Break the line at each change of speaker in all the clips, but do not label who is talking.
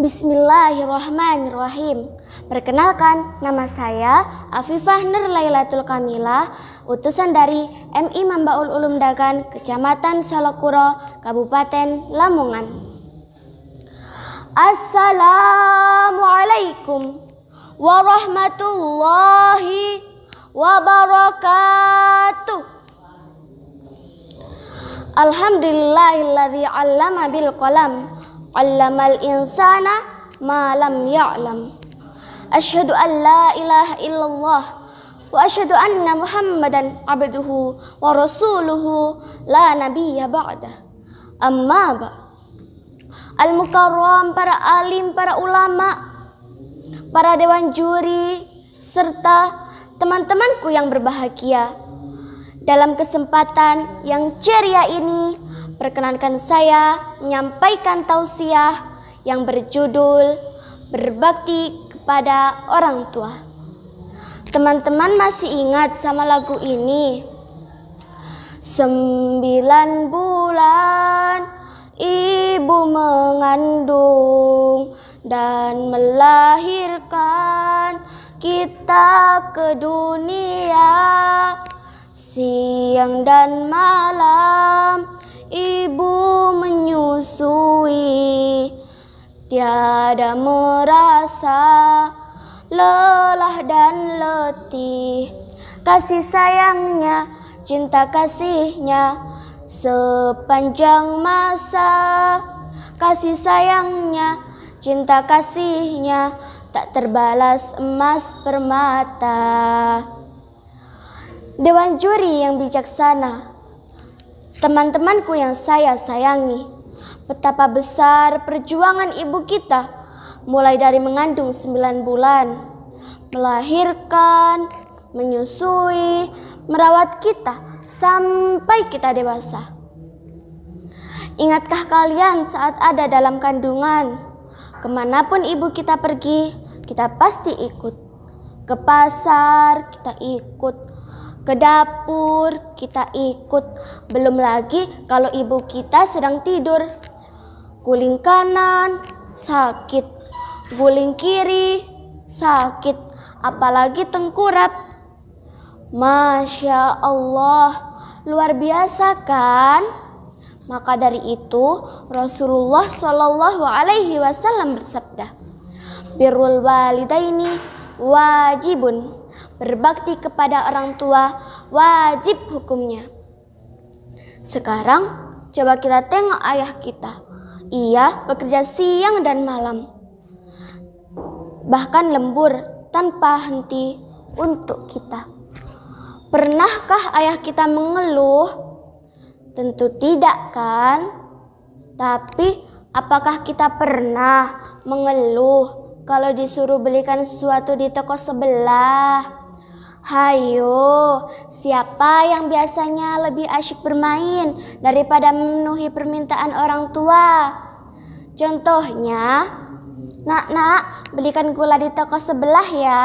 Bismillahirrahmanirrahim. Perkenalkan, nama saya Afifah Nur Lailatul Kamilah, utusan dari MI Mambaul Ulum Dagan, Kecamatan Solokuro, Kabupaten Lamongan. Assalamualaikum warahmatullahi wabarakatuh. Alhamdulillahilladzi 'allama bil qalam allamal insana ma lam ya'lam asyhadu an la ilaha illallah wa asyhadu anna muhammadan abduhu wa rasuluhu la nabiyya ba'da amma ba al mukarram para alim para ulama para dewan juri serta teman-temanku yang berbahagia dalam kesempatan yang ceria ini Perkenankan saya menyampaikan tausiah yang berjudul Berbakti kepada orang tua. Teman-teman masih ingat sama lagu ini? Sembilan bulan ibu mengandung dan melahirkan kita ke dunia siang dan malam ibu menyusui Tiada merasa lelah dan letih Kasih sayangnya, cinta kasihnya Sepanjang masa Kasih sayangnya, cinta kasihnya Tak terbalas emas permata Dewan juri yang bijaksana teman-temanku yang saya sayangi, betapa besar perjuangan ibu kita mulai dari mengandung sembilan bulan, melahirkan, menyusui, merawat kita sampai kita dewasa. Ingatkah kalian saat ada dalam kandungan? Kemanapun ibu kita pergi, kita pasti ikut. Ke pasar, kita ikut ke dapur, kita ikut. Belum lagi kalau ibu kita sedang tidur. Guling kanan, sakit. Guling kiri, sakit. Apalagi tengkurap. Masya Allah, luar biasa kan? Maka dari itu Rasulullah Shallallahu Alaihi Wasallam bersabda, Birrul walidaini wajibun berbakti kepada orang tua wajib hukumnya. Sekarang coba kita tengok ayah kita. Ia bekerja siang dan malam. Bahkan lembur tanpa henti untuk kita. Pernahkah ayah kita mengeluh? Tentu tidak kan? Tapi apakah kita pernah mengeluh kalau disuruh belikan sesuatu di toko sebelah? Hayo, siapa yang biasanya lebih asyik bermain daripada memenuhi permintaan orang tua? Contohnya, nak nak belikan gula di toko sebelah ya.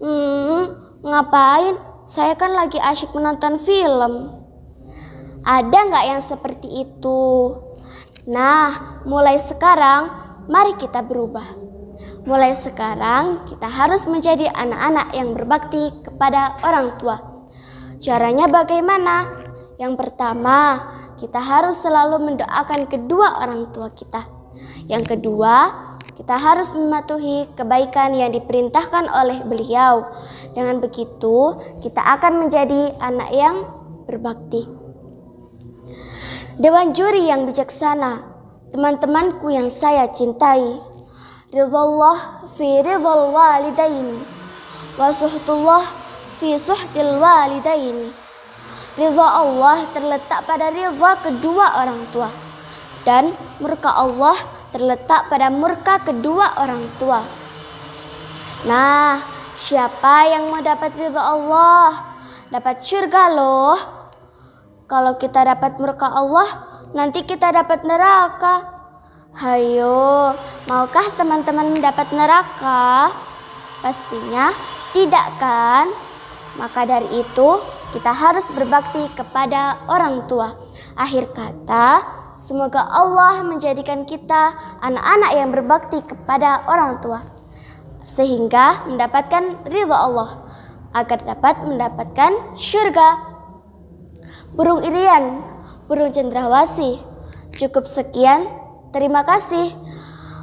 Hmm, ngapain? Saya kan lagi asyik menonton film. Ada nggak yang seperti itu? Nah, mulai sekarang mari kita berubah. Mulai sekarang, kita harus menjadi anak-anak yang berbakti kepada orang tua. Caranya bagaimana? Yang pertama, kita harus selalu mendoakan kedua orang tua kita. Yang kedua, kita harus mematuhi kebaikan yang diperintahkan oleh beliau. Dengan begitu, kita akan menjadi anak yang berbakti. Dewan juri yang bijaksana, teman-temanku yang saya cintai, ridhullah fi ridhul walidain wa suhtullah fi suhtil walidain Ridha Allah terletak pada ridha kedua orang tua dan murka Allah terletak pada murka kedua orang tua. Nah, siapa yang mau dapat ridha Allah? Dapat surga loh. Kalau kita dapat murka Allah, nanti kita dapat neraka. Hayo, Maukah teman-teman mendapat neraka? Pastinya tidak kan? Maka dari itu, kita harus berbakti kepada orang tua. Akhir kata, semoga Allah menjadikan kita anak-anak yang berbakti kepada orang tua sehingga mendapatkan ridho Allah agar dapat mendapatkan syurga. Burung irian, burung cendrawasih. Cukup sekian. Terima kasih.